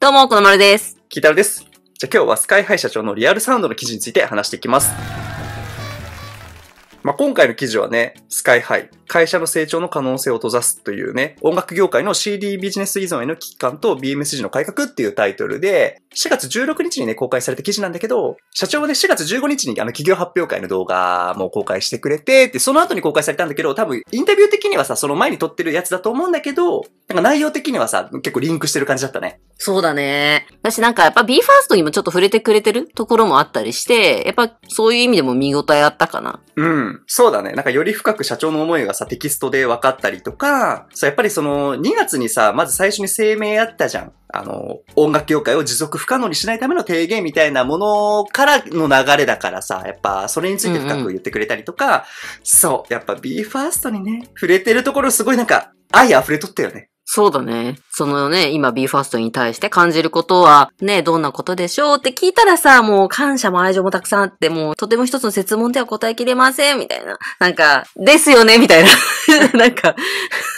どうも、このまるです。きーたるです。じゃあ今日はスカイハイ社長のリアルサウンドの記事について話していきます。まあ、今回の記事はね、スカイハイ、会社の成長の可能性を閉ざすというね、音楽業界の CD ビジネス依存への危機感と BMSG の改革っていうタイトルで、4月16日にね、公開された記事なんだけど、社長はね、4月15日にあの企業発表会の動画も公開してくれて、で、その後に公開されたんだけど、多分インタビュー的にはさ、その前に撮ってるやつだと思うんだけど、なんか内容的にはさ、結構リンクしてる感じだったね。そうだね。私なんかやっぱ BE:FIRST にもちょっと触れてくれてるところもあったりして、やっぱそういう意味でも見応えあったかな。うん。そうだね。なんかより深く社長の思いがさ、さ、テキストで分かったりとか、そう、やっぱりその、2月にさ、まず最初に声明あったじゃん。あの、音楽業界を持続不可能にしないための提言みたいなものからの流れだからさ、やっぱそれについて深く言ってくれたりとか、うんうん、そう、やっぱ BE:FIRST にね、触れてるところすごいなんか愛溢れとったよね。そうだね。そのね、今 BE:FIRST に対して感じることは、ね、どんなことでしょうって聞いたらさ、もう感謝も愛情もたくさんあって、もうとても一つの説問では答えきれません、みたいな。なんか、ですよね、みたいな。なんか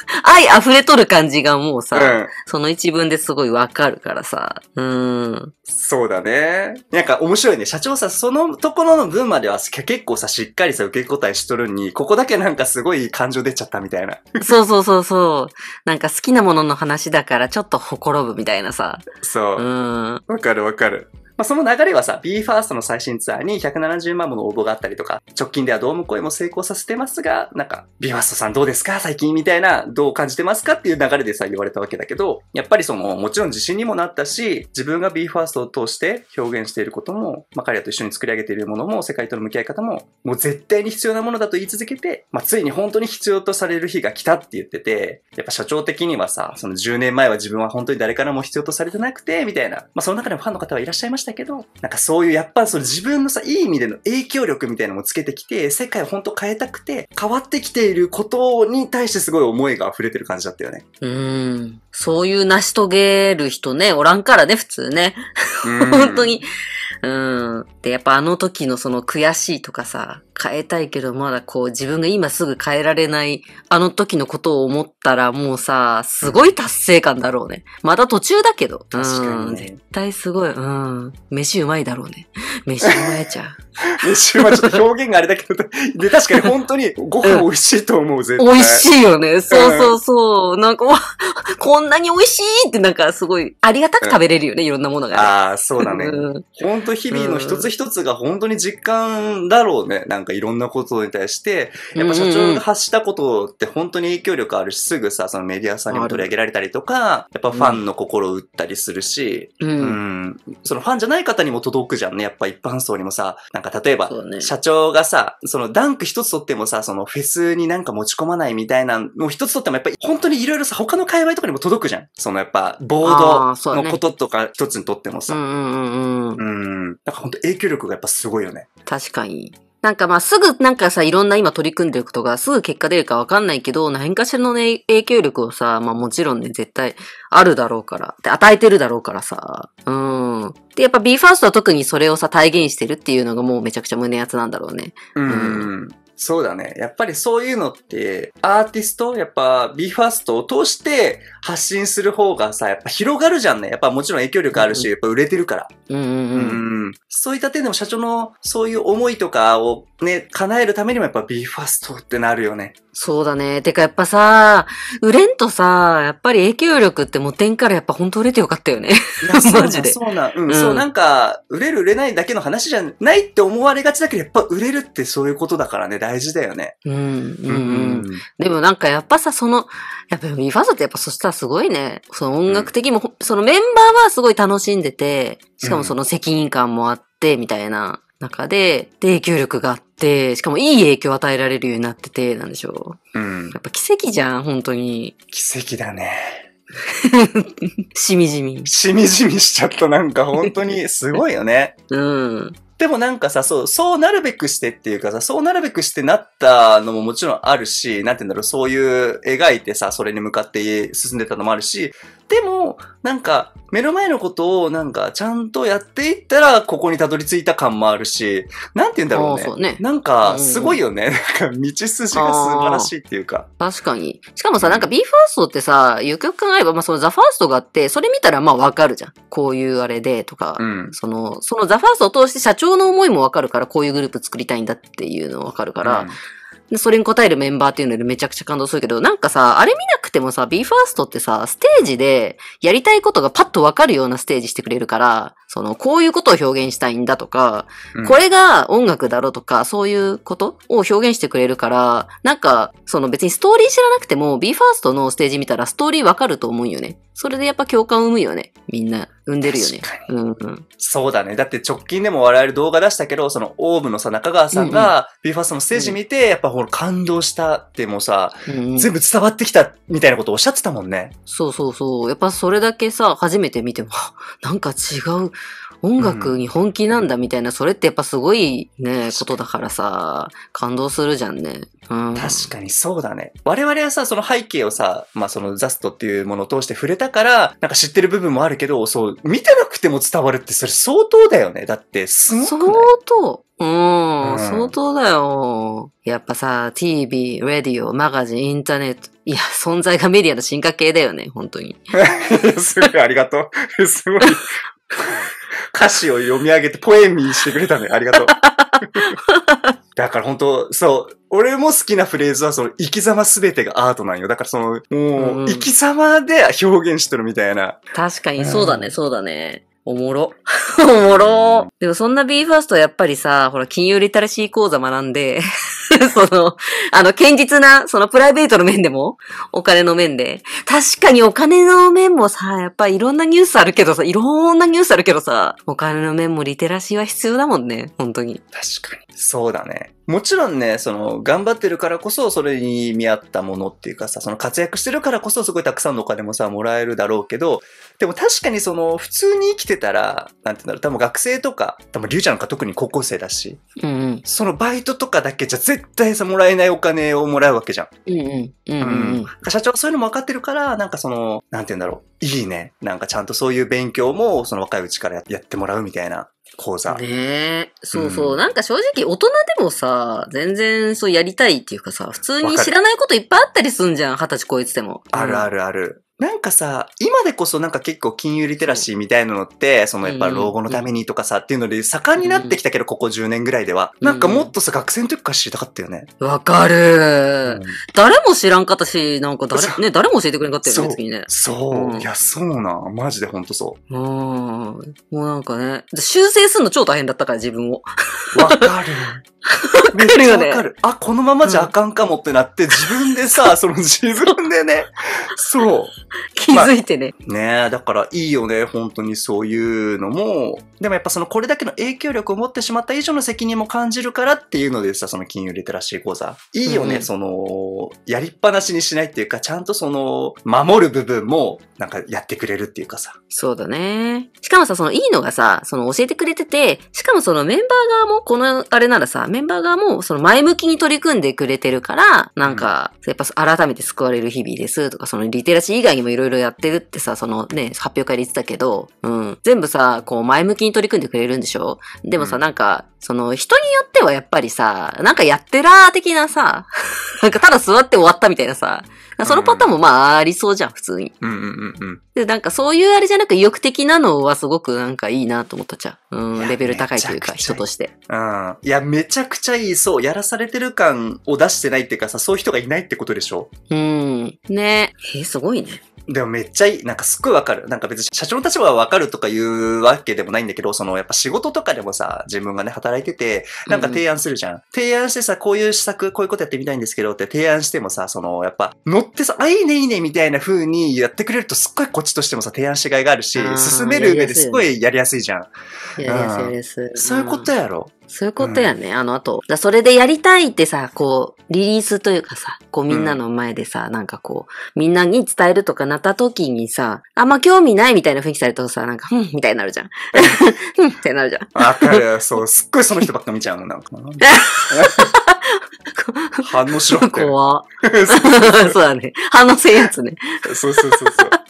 愛溢れとる感じがもうさ、うん、その一文ですごいわかるからさ。うん。そうだね。なんか面白いね。社長さ、そのところの分までは結構さ、しっかりさ、受け答えしとるに、ここだけなんかすごい感情出ちゃったみたいな。そうそうそうそう。なんか好きなものの話だからちょっとほころぶみたいなさ。そう。うん。わかるわかる。まあ、その流れはさ、BE:FIRST の最新ツアーに170万もの応募があったりとか、直近ではドーム公演も成功させてますが、なんか、BE:FIRST さんどうですか最近みたいな、どう感じてますかっていう流れでさ、言われたわけだけど、やっぱりその、もちろん自信にもなったし、自分が BE:FIRST を通して表現していることも、まあ、彼らと一緒に作り上げているものも、世界との向き合い方も、もう絶対に必要なものだと言い続けて、まあ、ついに本当に必要とされる日が来たって言ってて、やっぱ社長的にはさ、その10年前は自分は本当に誰からも必要とされてなくて、みたいな、まあ、その中でもファンの方はいらっしゃいましたしたけど、なんかそういうやっぱその自分のさ、いい意味での影響力みたいなのもつけてきて、世界を本当変えたくて、変わってきていることに対してすごい思いが溢れてる感じだったよね。うん。そういう成し遂げる人ね、おらんからね、普通ね。本当に。うん。で、やっぱあの時のその悔しいとかさ、変えたいけどまだこう自分が今すぐ変えられないあの時のことを思ったらもうさ、すごい達成感だろうね。まだ途中だけど。確かに、ね、絶対すごい。うん。飯うまいだろうね。飯うまいちゃう。2 週はちょっと表現があれだけど、で、確かに本当にご飯美味しいと思う、絶対。美味しいよね。そうそうそう。うん、なんか、こんなに美味しいってなんかすごい、ありがたく食べれるよね、うん、いろんなものが、ね、ああ、そうだね。本当日々の一つ一つが本当に実感だろうね。なんかいろんなことに対して、やっぱ社長が発したことって本当に影響力あるし、すぐさ、そのメディアさんにも取り上げられたりとか、やっぱファンの心を打ったりするし、うん、うん、そのファンじゃない方にも届くじゃんね。やっぱ一般層にもさ、なんか例えば、ね、社長がさ、そのダンク一つ取ってもさ、そのフェスになんか持ち込まないみたいなの一つ取ってもやっぱり本当にいろいろさ、他の界隈とかにも届くじゃん。そのやっぱ、ボードのこととか一つにとってもさ。うね、うんうんうん。うん。なんか本当影響力がやっぱすごいよね。確かに。なんかまあすぐなんかさ、いろんな今取り組んでることがすぐ結果出るかわかんないけど、何かしらのね、影響力をさ、まあもちろんね、絶対あるだろうから、で与えてるだろうからさ、うん。で、やっぱ BE:FIRST は特にそれをさ、体現してるっていうのがもうめちゃくちゃ胸熱なんだろうね。うん。うんそうだね。やっぱりそういうのって、アーティスト、やっぱ BE:FIRST を通して発信する方がさ、やっぱ広がるじゃんね。やっぱもちろん影響力あるし、うん、やっぱ売れてるから。うんそういった点でも社長のそういう思いとかをね、叶えるためにもやっぱ BE:FIRST ってなるよね。そうだね。てかやっぱさ、売れんとさ、やっぱり影響力ってもう点からやっぱ本当売れてよかったよね。マジで。そうなうん、うん、そうなんか、売れる売れないだけの話じゃないって思われがちだけど、やっぱ売れるってそういうことだからね。大事だよね。うん、でもなんかやっぱさ、その、やっぱミファソってやっぱそしたらすごいね、その音楽的も、うん、そのメンバーはすごい楽しんでて、しかもその責任感もあって、みたいな中で、で、影響力があって、しかもいい影響を与えられるようになってて、なんでしょう。うん。やっぱ奇跡じゃん、本当に。奇跡だね。しみじみ。しみじみしちゃった。なんか本当にすごいよね。うん。でもなんかさ、そう、そうなるべくしてっていうかさ、そうなるべくしてなったのももちろんあるし、なんて言うんだろう、そういう描いてさ、それに向かって進んでたのもあるし、でも、なんか、目の前のことをなんか、ちゃんとやっていったら、ここにたどり着いた感もあるし、なんて言うんだろうね。そうねなんか、すごいよね。なんか、道筋が素晴らしいっていうか。確かに。しかもさ、なんか BE:FIRST ってさ、よくよく考えれば、まあその THEFIRST があって、それ見たらまあわかるじゃん。こういうあれでとか、うん、その、その THEFIRST を通して社長の思いもわかるから、こういうグループ作りたいんだっていうのわかるから、うんで、それに応えるメンバーっていうのでめちゃくちゃ感動するけど、なんかさ、あれ見なくてもさ、BE:FIRST ってさ、ステージでやりたいことがパッとわかるようなステージしてくれるから、その、こういうことを表現したいんだとか、うん、これが音楽だろとか、そういうことを表現してくれるから、なんか、その別にストーリー知らなくても、BE:FIRST のステージ見たらストーリーわかると思うよね。それでやっぱ共感を生むよね。みんな、生んでるよね。うんうん、そうだね。だって直近でも我々動画出したけど、その、オーブのさ、中川さんが、BE:FIRST のステージ見て、うんうん、やっぱほら、感動したってもうさ、うんうん、全部伝わってきたみたいなことをおっしゃってたもんね。そうそうそう。やっぱそれだけさ、初めて見ても、なんか違う音楽に本気なんだみたいな、それってやっぱすごいね、ことだからさ、感動するじゃんね。うん、確かにそうだね。我々はさ、その背景をさ、まあそのザストっていうものを通して触れたから、なんか知ってる部分もあるけど、そう、見てなくても伝わるってそれ相当だよね。だってすごくない相当。うん、うん、相当だよ。やっぱさ、TV、ラディオ、マガジン、インターネット。いや、存在がメディアの進化系だよね、本当に。すごい、ありがとう。すごい。歌詞を読み上げてポエミーしてくれたのよ。ありがとう。だから本当、そう、俺も好きなフレーズはその生き様すべてがアートなんよ。だからその、もう、うん、生き様で表現してるみたいな。確かにそうだね、うん、そうだね。おもろ。おもろ。でもそんな BE:FIRST はやっぱりさ、ほら、金融リタラシー講座学んで その、あの、堅実な、そのプライベートの面でも、お金の面で。確かにお金の面もさ、やっぱいろんなニュースあるけどさ、いろんなニュースあるけどさ、お金の面もリテラシーは必要だもんね、本当に。確かに。そうだね。もちろんね、その、頑張ってるからこそ、それに見合ったものっていうかさ、その活躍してるからこそ、すごいたくさんのお金もさ、もらえるだろうけど、でも確かにその、普通に生きてたら、なんて言うんだろう、多分学生とか、多分、りゅうちゃんなんか特に高校生だし、うんうん、そのバイトとかだけじゃ絶対さ、もらえないお金をもらうわけじゃん。うんうん。うん、うん、うん、社長はそういうのも分かってるから、なんかその、なんて言うんだろう、いいね。なんかちゃんとそういう勉強も、その若いうちからやってもらうみたいな。講座。ねえ。そうそう。うんなんか正直大人でもさ、全然そうやりたいっていうかさ、普通に知らないこといっぱいあったりすんじゃん、二十歳超えてても。あるあるある。なんかさ、今でこそなんか結構金融リテラシーみたいなのって、そのやっぱ老後のためにとかさっていうので盛んになってきたけど、ここ10年ぐらいでは。なんかもっとさ、学生の時から知りたかったよね。わかる、うん、誰も知らんかったし、なんか誰、ね、誰も教えてくれんかったよね、次ね。そう。うん、いや、そうな。マジでほんとそう。うん。もうなんかね、修正するの超大変だったから、自分を。わかる。わかるよね。わかる。あ、このままじゃあかんかもってなって、自分でさ、その自分でね、そう。気づいてね。ねえ、だからいいよね、本当にそういうのも。でもやっぱそのこれだけの影響力を持ってしまった以上の責任も感じるからっていうのでさ、その金融リテラシー講座。いいよね、うん、その、やりっぱなしにしないっていうか、ちゃんとその、守る部分も、なんかやってくれるっていうかさ。そうだね。しかもさ、そのいいのがさ、その教えてくれてて、しかもそのメンバー側もこのあれならさ、メンバー側もその前向きに取り組んでくれてるから、なんか、やっぱ改めて救われる日々ですとか、そのリテラシー以外にもいろいろやってるってさ、そのね、発表会で言ってたけど、うん。全部さ、こう前向きに取り組んでくれるんでしょでもさ、なんか、その、人によってはやっぱりさ、なんかやってらー的なさ、なんかただ座って終わったみたいなさ、そのパターンもまあありそうじゃん、普通に。うんうんうんうん。で、なんかそういうあれじゃなく意欲的なのはすごくなんかいいなと思ったじゃん。うん、レベル高いというか、人として。うん。いや、めちゃくちゃいい。そう、やらされてる感を出してないっていうかさ、そういう人がいないってことでしょ。うん。ねえー、すごいね。でもめっちゃいい。なんかすっごいわかる。なんか別に社長の立場はわかるとかいうわけでもないんだけど、そのやっぱ仕事とかでもさ、自分がね、働いてて、なんか提案するじゃん。うん、提案してさ、こういう施策、こういうことやってみたいんですけどって提案してもさ、そのやっぱ乗ってさ、あ、いいねいいねみたいな風にやってくれるとすっごいこっちとしてもさ、提案しがいがあるし、進める上ですごいやりやすいじゃん。やりやすいです。そういうことやろ。そういうことやね。うん、あの、あと、だそれでやりたいってさ、こう、リリースというかさ、こうみんなの前でさ、うん、なんかこう、みんなに伝えるとかなった時にさ、あんま興味ないみたいな雰囲気されるとさ、なんか、ふん、みたいになるじゃん。ふん、ってなるじゃん。わかる。そう、すっごいその人ばっか見ちゃうの、なんか。反応しろって。怖 そうだね。反応せんやつね。そうそうそうそう。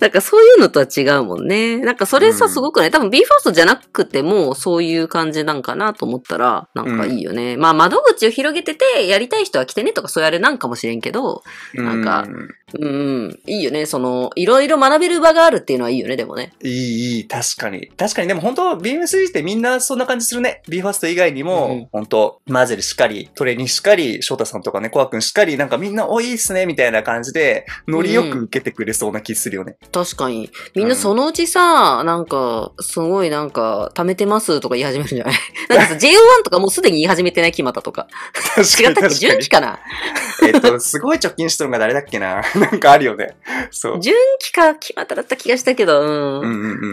なんかそういうのとは違うもんね。なんかそれさ、すごくね、うん、多分 BE:FIRST じゃなくても、そういう感じなんかなと思ったら、なんかいいよね。うん、まあ窓口を広げてて、やりたい人は来てねとかそういうあれなんかもしれんけど、なんか、うん、うんいいよね。その、いろいろ学べる場があるっていうのはいいよね、でもね。いい、いい、確かに。確かに、でも本当 BMSG ってみんなそんな感じするね。BE:FIRST 以外にも、うん、本当マゼルしっかり、トレーニーしっかり、翔太さんとかね、コア君しっかり、なんかみんな、お、いいっすね、みたいな感じで、ノリよく受けてくれそうな気するよね。うん確かに。みんなそのうちさ、うん、なんか、すごいなんか、貯めてますとか言い始めるんじゃない なんかさ、JO1 とかもうすでに言い始めてない決まったとか。確かに違ったっけ ?10 期かな えっと、すごい貯金しとるのが誰だっけななんかあるよね。そう。10期か決まっただった気がしたけど、うん。うんうんう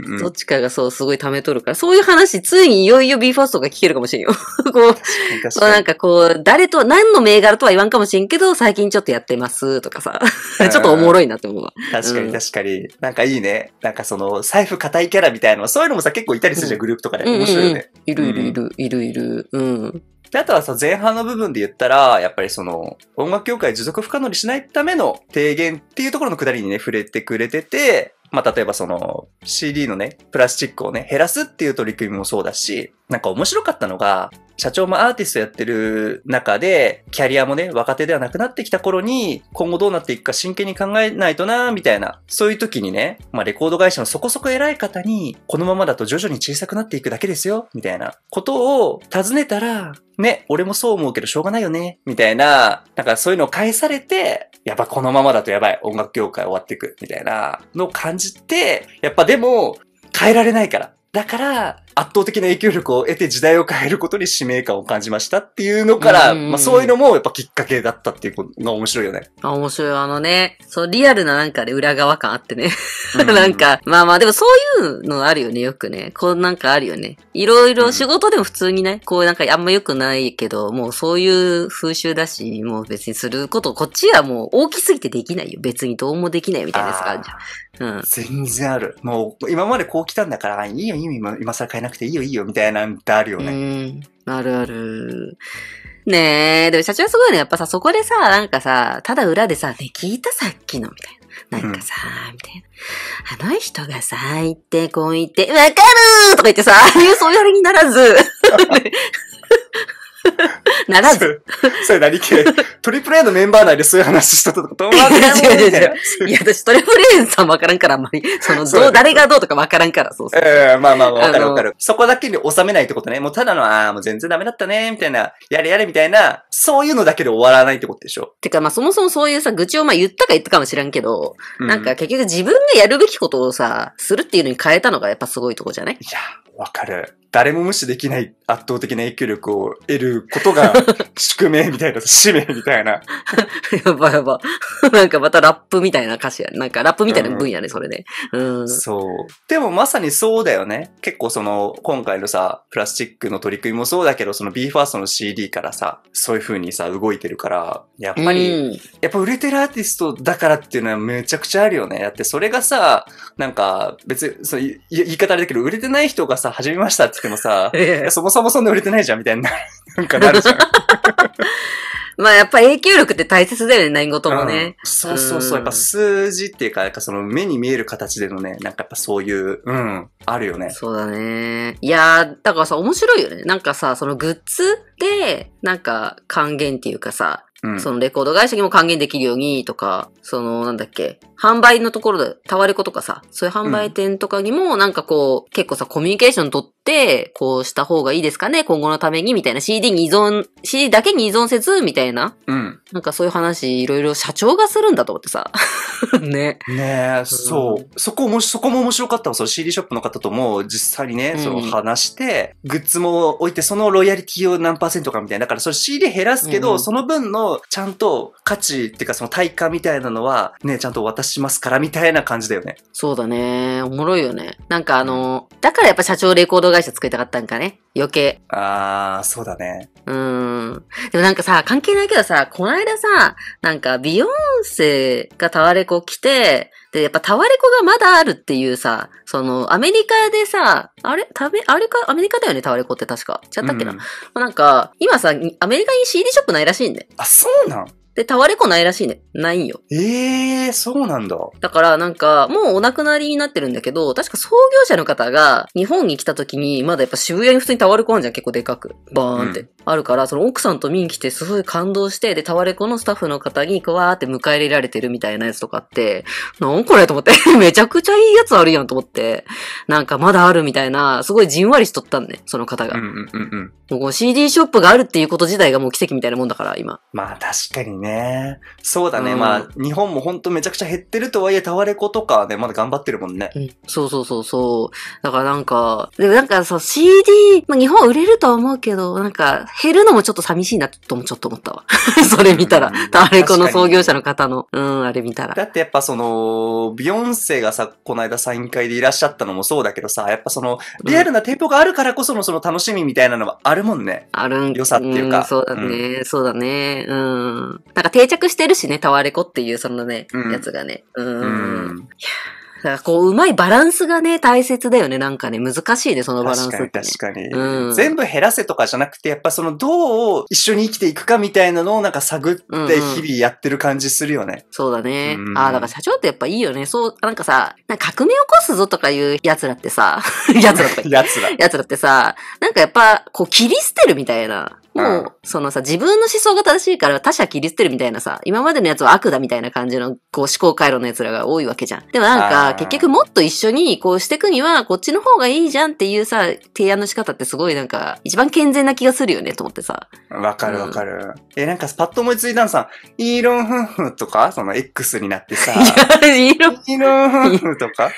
ん、うん、どっちかがそう、すごい貯めとるから。そういう話、ついにいよいよ BE:FIRST が聞けるかもしれんよ。こう、なんかこう、誰と、何の銘柄とは言わんかもしれんけど、最近ちょっとやってますとかさ。ちょっとおもろいなって思うわ。確かに確かに。なんかいいね。なんかその、財布硬いキャラみたいなの、そういうのもさ、結構いたりするじゃん、グループとかで。面白いよね。いるいるいる、いるいる。うん。で、あとはさ、前半の部分で言ったら、やっぱりその、音楽業界持続不可能にしないための提言っていうところのくだりにね、触れてくれてて、まあ、例えばその CD のね、プラスチックをね、減らすっていう取り組みもそうだし、なんか面白かったのが、社長もアーティストやってる中で、キャリアもね、若手ではなくなってきた頃に、今後どうなっていくか真剣に考えないとな、みたいな。そういう時にね、まあレコード会社のそこそこ偉い方に、このままだと徐々に小さくなっていくだけですよ、みたいなことを尋ねたら、ね、俺もそう思うけどしょうがないよね、みたいな、なんかそういうのを返されて、やっぱこのままだとやばい、音楽業界終わっていく、みたいなのを感じて、やっぱでも、変えられないから。だから、圧倒的な影響力を得て時代を変えることに使命感を感じましたっていうのから、まあそういうのもやっぱきっかけだったっていうのが面白いよね。あ、面白い。あのね、そう、リアルななんかで裏側感あってね。なんか、まあまあでもそういうのあるよね、よくね。こうなんかあるよね。いろいろ仕事でも普通にね、うん、こうなんかあんま良くないけど、もうそういう風習だし、もう別にすること、こっちはもう大きすぎてできないよ。別にどうもできないみたいなやつがあるじゃん。うん。全然ある。もう今までこう来たんだから、いいよ、いいよ、今今更変えななくていいよいいよみたいなんってあるよね。あるある。ねえ、でも社長すごいね。やっぱさ、そこでさ、なんかさ、ただ裏でさ、ね、聞いたさっきの、みたいな。なんかさ、うん、みたいな。あの人がさ、言ってこう言って、わかるとか言ってさ、そういうあれにならず。ならず。それ何系 トリプル A のメンバー内でそういう話したとか、友達が違ういや、いや、私トリプル A さんわからんから、あんまり。その、どう、誰がどうとかわからんから、そうそう。ええまあまあわかるわかる。そこだけに収めないってことね。もうただの、ああ、もう全然ダメだったね、みたいな、やれやれみたいな、そういうのだけで終わらないってことでしょ。てか、まあそもそもそういうさ、愚痴をまあ言ったか言ったかもしらんけど、なんか結局自分がやるべきことをさ、するっていうのに変えたのがやっぱすごいとこじゃないいや、わかる。誰も無視できない圧倒的な影響力を得ることが 宿命みたいな、使命みたいな。やばやば。なんかまたラップみたいな歌詞や。なんかラップみたいな分野ね、うん、それね。うん。そう。でもまさにそうだよね。結構その、今回のさ、プラスチックの取り組みもそうだけど、その BE:FIRST の CD からさ、そういう風にさ、動いてるから、やっぱり、うん、やっぱ売れてるアーティストだからっていうのはめちゃくちゃあるよね。だってそれがさ、なんか別に、その言い方あれだけど、売れてない人がさ、さ、始めましたって言ってもさ、ええ、そもそもそんな売れてないじゃんみたいな、なんかなるじゃん。まあやっぱ影響力って大切だよね、何事もね。うん、そうそうそう、やっぱ数字っていうか、なんかその目に見える形でのね、なんかやっぱそういう、うん、あるよね。そうだね。いやー、だからさ、面白いよね。なんかさ、そのグッズで、なんか還元っていうかさ、そのレコード会社にも還元できるようにとか、そのなんだっけ、販売のところで、タワレコとかさ、そういう販売店とかにもなんかこう、結構さ、コミュニケーション取って、こうした方がいいですかね、今後のためにみたいな CD に依存、CD だけに依存せず、みたいな。うん。なんかそういう話、いろいろ社長がするんだと思ってさ。ね。ねえ、そう。そこも、そこも面白かったの。その CD ショップの方とも実際にね、その話して、グッズも置いて、そのロイヤリティを何パーセントかみたいな。だからそれ CD 減らすけど、うん、その分のの、ちゃんと価値っていうかその対価みたいなのは、ね、ちゃんと渡しますからみたいな感じだよね。そうだね。おもろいよね。なんかあの、だからやっぱ社長レコード会社作りたかったんかね。余計。あー、そうだね。うん。でもなんかさ、関係ないけどさ、この間さ、なんかビヨンセがタワレコ来て、で、やっぱタワレコがまだあるっていうさ、その、アメリカでさ、あれ食べ、あれか、アメリカだよね、タワレコって確か。違ったっけな。うん、なんか、今さ、アメリカに CD ショップないらしいんで。あ、そうなんで、タワレコないらしいね。ないんよ。ええー、そうなんだ。だからなんか、もうお亡くなりになってるんだけど、確か創業者の方が日本に来た時に、まだやっぱ渋谷に普通にタワレコあるじゃん、結構でかく。バーンって。うん、あるから、その奥さんと見に来てすごい感動して、で、タワレコのスタッフの方に、こわーって迎え入れられてるみたいなやつとかって、なんこれと思って、めちゃくちゃいいやつあるやんと思って、なんかまだあるみたいな、すごいじんわりしとったんね、その方が。うんうんうんうん。もう CD ショップがあるっていうこと自体がもう奇跡みたいなもんだから、今。まあ確かにね。ねそうだね、うん、まあ、日本も本当めちゃくちゃ減ってるとはいえ、タワレコとかね、まだ頑張ってるもんね。うん、そうそうそうそう。だからなんか、でもなんかさ、CD、まあ日本売れるとは思うけど、なんか、減るのもちょっと寂しいなともちょっと思ったわ。それ見たら、タワレコの創業者の方の、うん、あれ見たら。だってやっぱその、ビヨンセがさ、この間サイン会でいらっしゃったのもそうだけどさ、やっぱその、リアルなテープがあるからこそのその楽しみみたいなのはあるもんね。あるん良さっていうか。うん、そうだね、うん、そうだね。うん。なんか定着してるしね、タワレコっていうそのね、うん、やつがね。うん。うんなんこう、うまいバランスがね、大切だよね。なんかね、難しいね、そのバランスって、ね、確かに、確かに、うん。全部減らせとかじゃなくて、やっぱその、どう一緒に生きていくかみたいなのをなんか探って日々やってる感じするよね。うんうん、そうだね。うん、ああ、だから社長ってやっぱいいよね。そう、なんかさ、なんか革命起こすぞとかいう奴らってさ、奴らとか。奴ら。奴らってさ、なんかやっぱ、こう、切り捨てるみたいな。もう、そのさ、自分の思想が正しいから他者切り捨てるみたいなさ、今までのやつは悪だみたいな感じの、こう思考回路のやつらが多いわけじゃん。でもなんか、結局もっと一緒にこうしてくには、こっちの方がいいじゃんっていうさ、提案の仕方ってすごいなんか、一番健全な気がするよね、と思ってさ。わかるわかる。うん、え、なんかパッと思いついたのさ、イーロンフンフとか、その X になってさ、イーロン。フーンフンフとか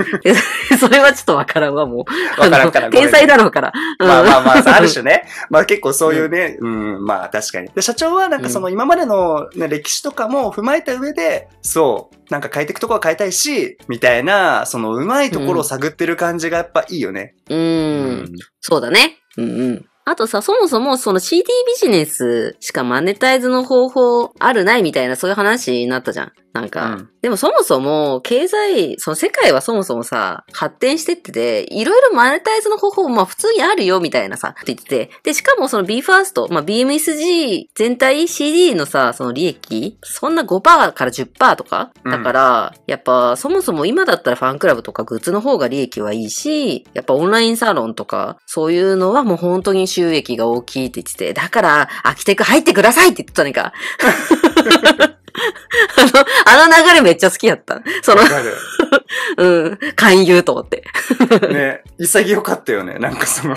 それはちょっとわからんわ、もう。わからんから。天才だろうから。うん、まあまあまあ、ある種ね。まあ結構そうそういうね、うん、まあ確かに。で、社長はなんかその今までの、ね、歴史とかも踏まえた上で、そう、なんか変えていくとこは変えたいし、みたいな、そのうまいところを探ってる感じがやっぱいいよね。うん、うん、そうだね。うんうん。あとさ、そもそもその CD ビジネスしかマネタイズの方法あるないみたいなそういう話になったじゃん。なんか、うん、でもそもそも経済、その世界はそもそもさ、発展してってて、いろいろマネタイズの方法、まあ普通にあるよみたいなさ、って言ってて、で、しかもその BFIRST、まあ BMSG 全体 CD のさ、その利益、そんな5%から10%とかだから、うん、やっぱそもそも今だったらファンクラブとかグッズの方が利益はいいし、やっぱオンラインサロンとか、そういうのはもう本当に収益が大きいって言ってて、だから、アキテク入ってくださいって言ってたねか。あの、あの流れめっちゃ好きやった。その、うん、勧誘と思って。ね、潔かったよね、なんかその。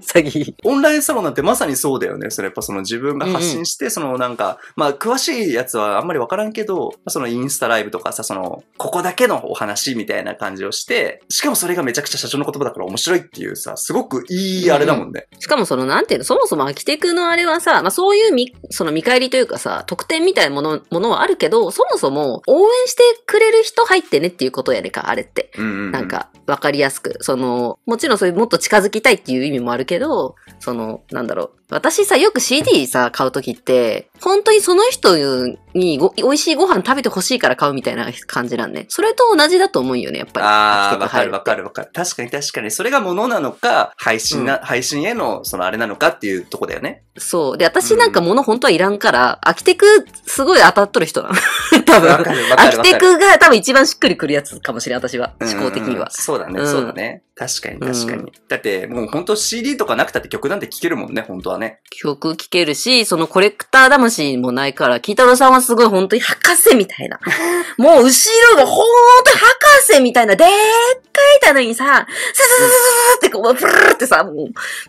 潔オンラインサロンなんてまさにそうだよね。それやっぱその自分が発信して、うんうん、そのなんか、まあ詳しいやつはあんまりわからんけど、そのインスタライブとかさ、その、ここだけのお話みたいな感じをして、しかもそれがめちゃくちゃ社長の言葉だから面白いっていうさ、すごくいいあれだもんね。うん、しかもその、なんていうの、そもそもアキテクのあれはさ、まあそういうみ、その見返りというかさ、特典みたいなもの、ものはあるけど、ど、そもそも応援してくれる人入ってねっていうことやねか、あれって。うんうんうん、なんか、わかりやすく。その、もちろんそういうもっと近づきたいっていう意味もあるけど、その、なんだろう、私さ、よく CD さ、買うときって、本当にその人にご美味しいご飯食べてほしいから買うみたいな感じなんね。それと同じだと思うよね、やっぱり。ああ、わかるわかるわかる。確かに確かに。それがものなのか、配信な、うん、配信への、そのあれなのかっていうとこだよね。そう。で、私なんか物本当はいらんから、うん、アキテクすごい当たっとる人なの。多分。アキテクが多分一番しっくりくるやつかもしれん、私は。思考的には。うんうんそうだね、そうだね。確かに確かに、うん、だってもう本当 CD とかなくたって曲なんて聴けるもんね、本当はね。曲聴けるし、そのコレクター魂もないから、キータロさんはすごい本当に博士みたいな。もう後ろがほんと博士みたいな、でっかい棚にさ、ススススーってこう、プルーってさ、もう、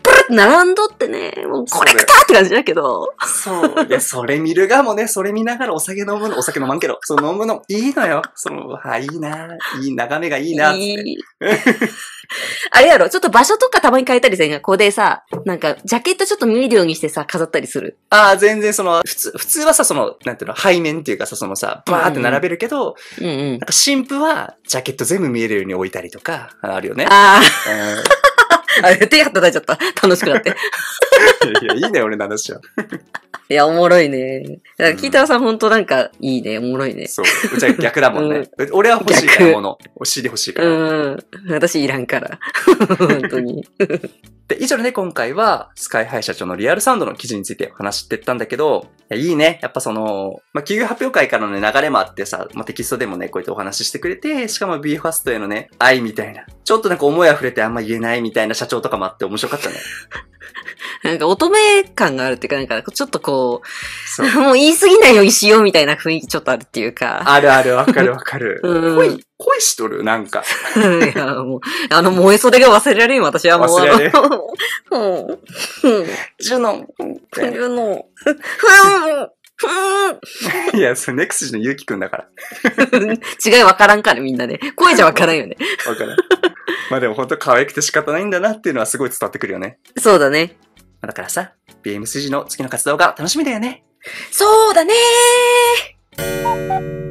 プルって並んどってね、もうコレクターって感じだけど。そう。いや、それ見るがもね、それ見ながらお酒飲むの、お酒飲まんけど、その飲むの、いいのよ。その、はい、いいな、いい眺めがいいな、いい。あれやろ、ちょっと場所とかたまに変えたりせんが、ここでさ、なんか、ジャケットちょっと見えるようにしてさ、飾ったりする。ああ、全然その、普通、普通はさ、その、なんていうの、背面っていうかさ、そのさ、バーって並べるけど、うんうん、なんか新婦は、ジャケット全部見えるように置いたりとか、あるよね。あ あ。あれ、手が叩いちゃった。楽しくなって。い やいや、いいね、俺の話は。いや、おもろいね。だから、キーターさんほんとなんか、いいね、おもろいね。そう。うちは逆だもんね。俺は欲しいから、もの。欲しいで欲しいから。うん。私いらんから。本当に。で、以上でね、今回は、スカイハイ社長のリアルサウンドの記事について話してったんだけど、いいいね。やっぱその、まあ、企業発表会からのね、流れもあってさ、まあ、テキストでもね、こうやってお話ししてくれて、しかも BE:FIRST へのね、愛みたいな。ちょっとなんか思い溢れてあんま言えないみたいな社長とかもあって面白かったね。なんか乙女感があるっていうか、なんかちょっとこう、う もう言い過ぎないようにしようみたいな雰囲気ちょっとあるっていうか。あるある、わかるわかる。うん、恋、恋しとるなんか。いや、もう、あの燃え袖が忘れられん、私はもう。忘れられん。うん。ジュノン。ジュノン。いや、それネクスジのゆうきくんだから。違いわからんから、みんなね。声じゃわからんよね。わからん。まあでも本当可愛くて仕方ないんだなっていうのはすごい伝わってくるよね。そうだね。まあだからさ、BM 筋の次の活動が楽しみだよね。そうだねー